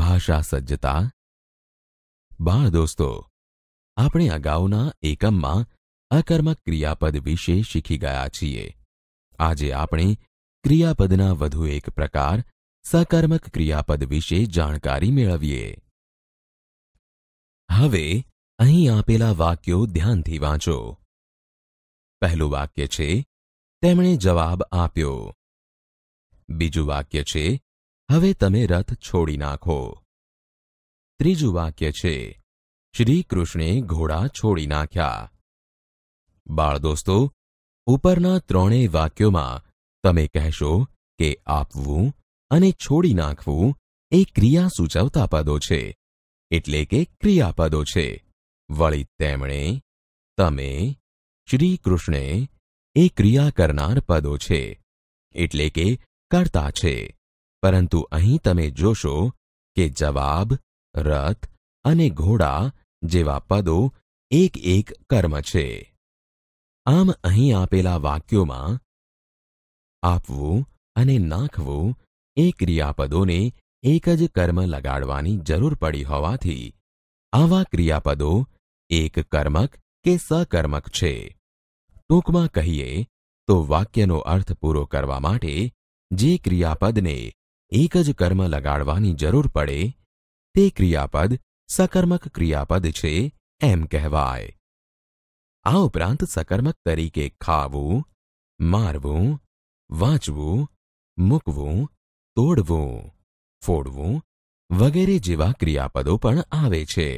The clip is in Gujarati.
ભાષા સજ્જતા બાળ દોસ્તો આપણે અગાઉના એકમમાં અકર્મક ક્રિયાપદ વિશે શીખી ગયા છીએ આજે આપણે ક્રિયાપદના વધુ એક પ્રકાર સકર્મક ક્રિયાપદ વિશે જાણકારી મેળવીએ હવે અહીં આપેલા વાક્યો ધ્યાનથી વાંચો પહેલું વાક્ય છે તેમણે જવાબ આપ્યો બીજું વાક્ય છે હવે તમે રથ છોડી નાખો ત્રીજું વાક્ય છે શ્રી કૃષ્ણે ઘોડા છોડી નાખ્યા બાળ દોસ્તો ઉપરના ત્રણેય વાક્યોમાં તમે કહેશો કે આપવું અને છોડી નાખવું એ ક્રિયા સૂચવતા પદો છે એટલે કે ક્રિયાપદો છે વળી તેમણે તમે શ્રી કૃષ્ણે એ ક્રિયા કરનાર પદો છે એટલે કે કર્તા છે પરંતુ અહીં તમે જોશો કે જવાબ રથ અને ઘોડા જેવા પદો એક એક કર્મ છે આમ અહીં આપેલા વાક્યોમાં આપવું અને નાખવું એ ક્રિયાપદોને એક જ કર્મ લગાડવાની જરૂર પડી હોવાથી આવા ક્રિયાપદો એક કર્મક કે સકર્મક છે ટૂંકમાં કહીએ તો વાક્યનો અર્થ પૂરો કરવા માટે જે ક્રિયાપદને એક જ કર્મ લગાડવાની જરૂર પડે તે ક્રિયાપદ સકર્મક ક્રિયાપદ છે એમ કહેવાય આ ઉપરાંત સકર્મક તરીકે ખાવું મારવું વાંચવું મૂકવું તોડવું ફોડવું વગેરે જેવા ક્રિયાપદો પણ આવે છે